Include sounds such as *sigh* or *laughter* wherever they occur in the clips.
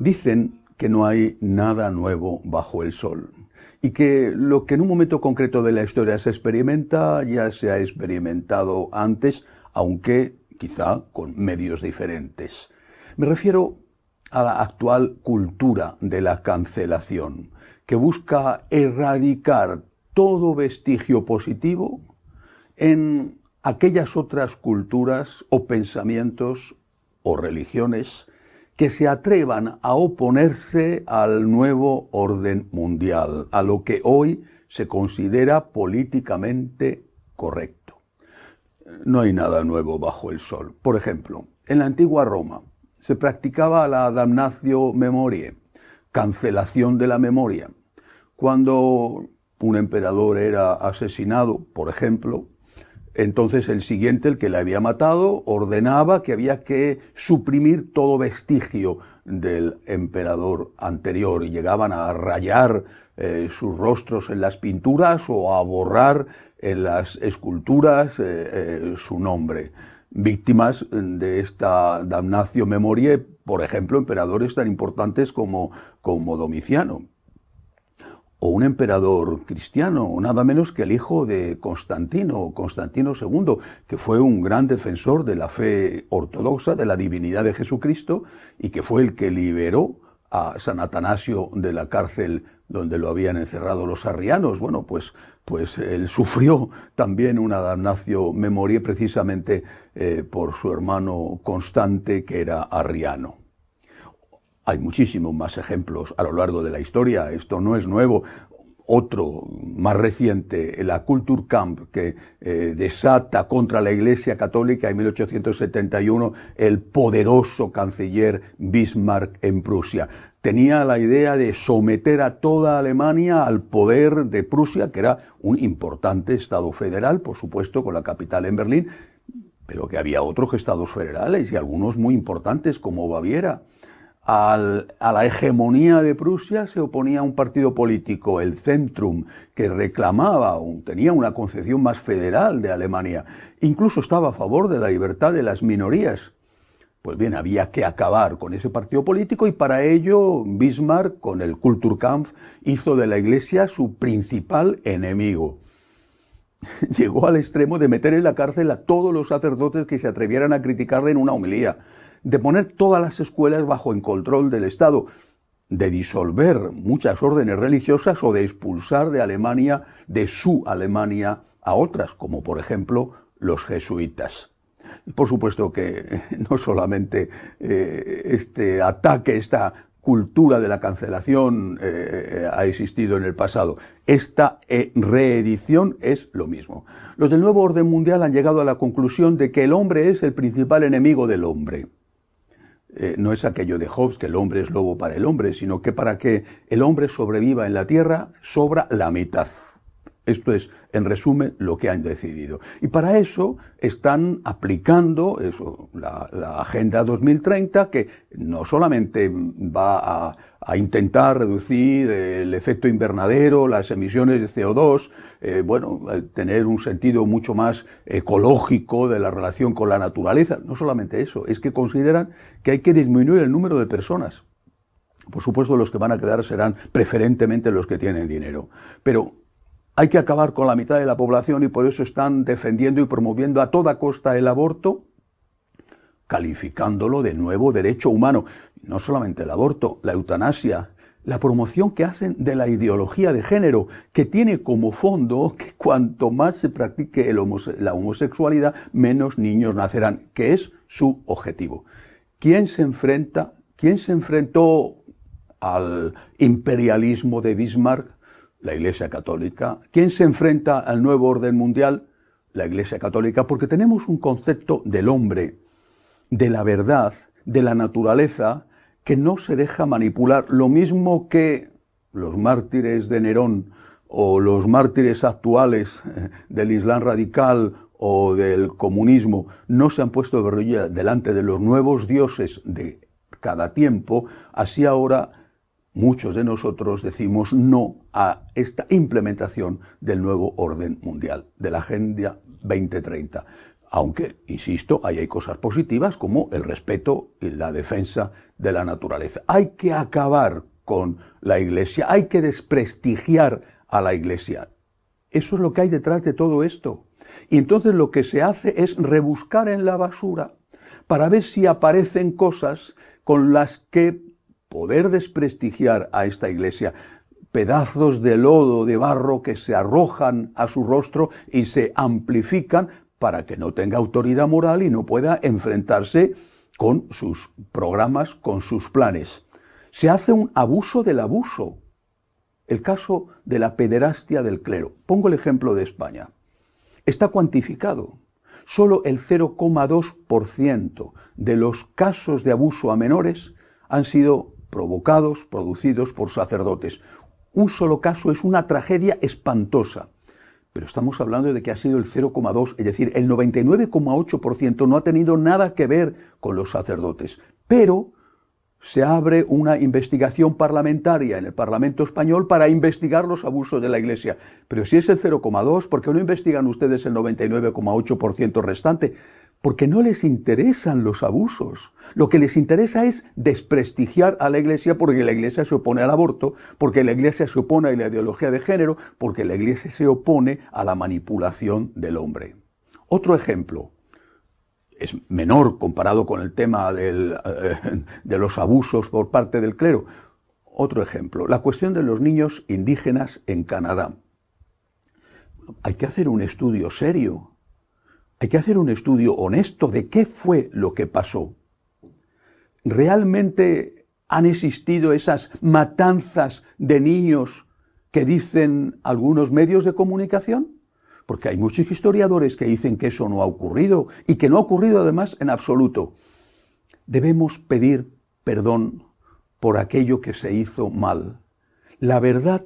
Dicen que no hay nada nuevo bajo el sol y que lo que en un momento concreto de la historia se experimenta ya se ha experimentado antes, aunque quizá con medios diferentes. Me refiero a la actual cultura de la cancelación, que busca erradicar todo vestigio positivo en aquellas otras culturas o pensamientos o religiones que se atrevan a oponerse al nuevo orden mundial, a lo que hoy se considera políticamente correcto. No hay nada nuevo bajo el sol. Por ejemplo, en la antigua Roma se practicaba la damnatio memoriae, cancelación de la memoria. Cuando un emperador era asesinado, por ejemplo, entonces el siguiente, el que la había matado, ordenaba que había que suprimir todo vestigio del emperador anterior llegaban a rayar eh, sus rostros en las pinturas o a borrar en las esculturas eh, eh, su nombre. Víctimas de esta damnatio memoriae, por ejemplo, emperadores tan importantes como, como Domiciano o un emperador cristiano, nada menos que el hijo de Constantino, Constantino II, que fue un gran defensor de la fe ortodoxa, de la divinidad de Jesucristo, y que fue el que liberó a San Atanasio de la cárcel donde lo habían encerrado los arrianos. Bueno, pues, pues él sufrió también una damnatio memoria precisamente eh, por su hermano Constante, que era arriano. Hay muchísimos más ejemplos a lo largo de la historia, esto no es nuevo. Otro más reciente, la kulturkampf, que eh, desata contra la Iglesia Católica en 1871 el poderoso canciller Bismarck en Prusia tenía la idea de someter a toda Alemania al poder de Prusia, que era un importante Estado federal, por supuesto, con la capital en Berlín, pero que había otros estados federales y algunos muy importantes como Baviera a la hegemonía de Prusia se oponía un partido político, el Zentrum, que reclamaba, tenía una concepción más federal de Alemania, incluso estaba a favor de la libertad de las minorías. Pues bien, había que acabar con ese partido político y para ello Bismarck, con el Kulturkampf, hizo de la Iglesia su principal enemigo *laughs* llegó al extremo de meter en la cárcel a todos los sacerdotes que se atrevieran a criticarle en una homilía de poner todas las escuelas bajo el control del Estado, de disolver muchas órdenes religiosas o de expulsar de Alemania, de su Alemania, a otras, como por ejemplo los jesuitas. Por supuesto que *laughs* no solamente eh, este ataque, esta cultura de la cancelación eh, eh, ha existido en el pasado. Esta reedición es lo mismo. Los del nuevo orden mundial han llegado a la conclusión de que el hombre es el principal enemigo del hombre. Eh, no es aquello de Hobbes, que el hombre es lobo para el hombre, sino que para que el hombre sobreviva en la tierra sobra la mitad. Esto es, en resumen, lo que han decidido. Y para eso están aplicando la, Agenda 2030, que no solamente va a, intentar reducir el efecto invernadero, las emisiones de CO2, eh, bueno, eh, tener un sentido mucho más ecológico de la relación con la naturaleza. No solamente eso, es que consideran que hay que disminuir el número de personas. Por supuesto, los que van a quedar serán preferentemente los que tienen dinero. Pero hay que acabar con la mitad de la población y por eso están defendiendo y promoviendo a toda costa el aborto, calificándolo de nuevo derecho humano. No solamente el aborto, la eutanasia, la promoción que hacen de la ideología de género, que tiene como fondo que cuanto más se practique la homosexualidad, menos niños nacerán, que es su objetivo. ¿Quién se enfrenta? ¿Quién se enfrentó al imperialismo de Bismarck? la Iglesia Católica. ¿Quién se enfrenta al nuevo orden mundial? La Iglesia Católica, porque tenemos un concepto del hombre, de la verdad, de la naturaleza, que no se deja manipular, lo mismo que los mártires de Nerón o los mártires actuales eh, del Islam radical o del comunismo no se han puesto guerrilla delante de los nuevos dioses de cada tiempo, así ahora muchos de nosotros decimos no a esta implementación del nuevo orden mundial, de la Agenda 2030. Aunque, insisto, ahí hay cosas positivas como el respeto y la defensa de la naturaleza. Hay que acabar con la Iglesia, hay que desprestigiar a la Iglesia. Eso es lo que hay detrás de todo esto. Y entonces lo que se hace es rebuscar en la basura para ver si aparecen cosas con las que poder desprestigiar a esta iglesia, pedazos de lodo, de barro que se arrojan a su rostro y se amplifican para que no tenga autoridad moral y no pueda enfrentarse con sus programas, con sus planes. Se hace un abuso del abuso. El caso de la pederastia del clero. Pongo el ejemplo de España. Está cuantificado. Solo el 0,2% de los casos de abuso a menores han sido provocados, producidos por sacerdotes. Un solo caso es una tragedia espantosa, pero estamos hablando de que ha sido el 0,2, es decir, el 99,8% no ha tenido nada que ver con los sacerdotes. Pero se abre una investigación parlamentaria en el Parlamento español para investigar los abusos de la Iglesia. Pero si es el 0,2, ¿por qué no investigan ustedes el 99,8% restante? porque no les interesan los abusos. Lo que les interesa es desprestigiar a la Iglesia porque la Iglesia se opone al aborto, porque la Iglesia se opone a la ideología de género, porque la Iglesia se opone a la manipulación del hombre. Otro ejemplo, es menor comparado con el tema eh, de los abusos por parte del clero. Otro ejemplo, la cuestión de los niños indígenas en Canadá. Hay que hacer un estudio serio hay que hacer un estudio honesto de qué fue lo que pasó. ¿Realmente han existido esas matanzas de niños que dicen algunos medios de comunicación? Porque hay muchos historiadores que dicen que eso no ha ocurrido y que no ha ocurrido además en absoluto. Debemos pedir perdón por aquello que se hizo mal. La verdad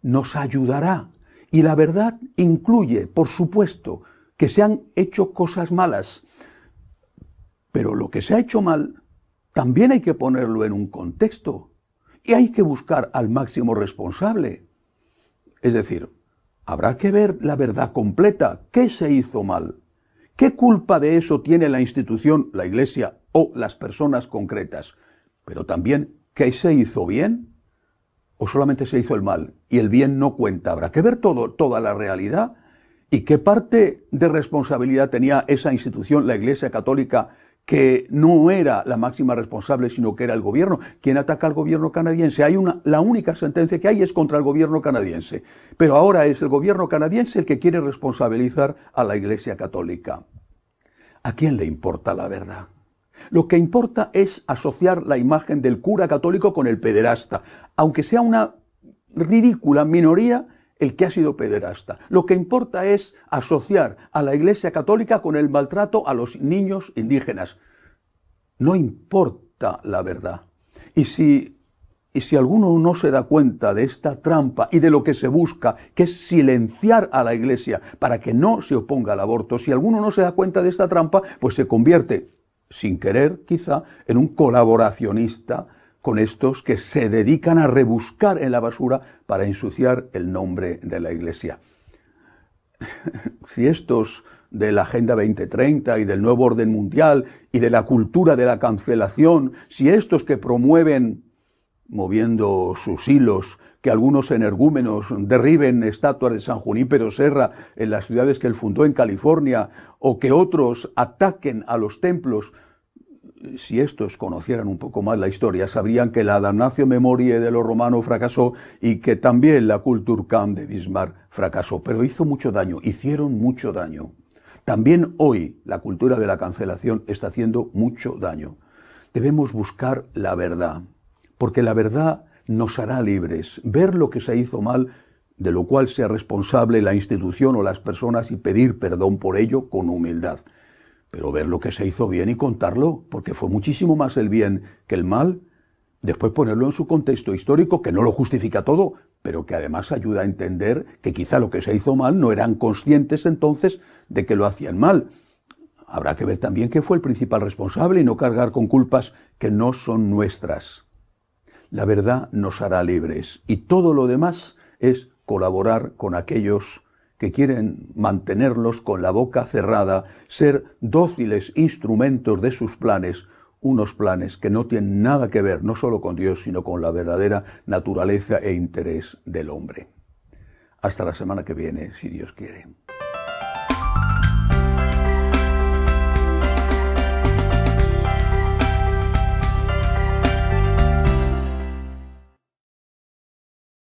nos ayudará y la verdad incluye, por supuesto, que se han hecho cosas malas. Pero lo que se ha hecho mal también hay que ponerlo en un contexto y hay que buscar al máximo responsable. Es decir, habrá que ver la verdad completa. ¿Qué se hizo mal? ¿Qué culpa de eso tiene la institución, la iglesia o las personas concretas? Pero también, ¿qué se hizo bien? ¿O solamente se hizo el mal y el bien no cuenta? Habrá que ver todo, toda la realidad ¿Y qué parte de responsabilidad tenía esa institución, la Iglesia Católica, que no era la máxima responsable, sino que era el gobierno? ¿Quién ataca al gobierno canadiense? Hay una, la única sentencia que hay es contra el gobierno canadiense. Pero ahora es el gobierno canadiense el que quiere responsabilizar a la Iglesia Católica. ¿A quién le importa la verdad? Lo que importa es asociar la imagen del cura católico con el pederasta, aunque sea una ridícula minoría el que ha sido pederasta. Lo que importa es asociar a la Iglesia Católica con el maltrato a los niños indígenas. No importa la verdad. Y si, alguno no se da cuenta de esta trampa y de lo que se busca, que es silenciar a la Iglesia para que no se oponga al aborto, si alguno no se da cuenta de esta trampa, pues se convierte, sin querer quizá, en un colaboracionista con estos que se dedican a rebuscar en la basura para ensuciar el nombre de la Iglesia. *laughs* si estos de la Agenda 2030 y del nuevo orden mundial y de la cultura de la cancelación, si estos que promueven, moviendo sus hilos, que algunos energúmenos derriben estatuas de San Junípero Serra en las ciudades que él fundó en California, o que otros ataquen a los templos si estos conocieran un poco más la historia, sabrían que la Damnatio Memoriae de lo romano fracasó y que también la Kulturkampf de Bismarck fracasó, pero hizo mucho daño, hicieron mucho daño. También hoy la cultura de la cancelación está haciendo mucho daño. Debemos buscar la verdad, porque la verdad nos hará libres. Ver lo que se hizo mal, de lo cual sea responsable la institución o las personas y pedir perdón por ello con humildad pero ver lo que se hizo bien y contarlo, porque fue muchísimo más el bien que el mal, después ponerlo en su contexto histórico, que no lo justifica todo, pero que además ayuda a entender que quizá lo que se hizo mal no eran conscientes entonces de que lo hacían mal. Habrá que ver también qué fue el principal responsable y no cargar con culpas que no son nuestras. La verdad nos hará libres y todo lo demás es colaborar con aquellos que quieren mantenerlos con la boca cerrada, ser dóciles instrumentos de sus planes, unos planes que no tienen nada que ver no solo con Dios, sino con la verdadera naturaleza e interés del hombre. Hasta la semana que viene, si Dios quiere.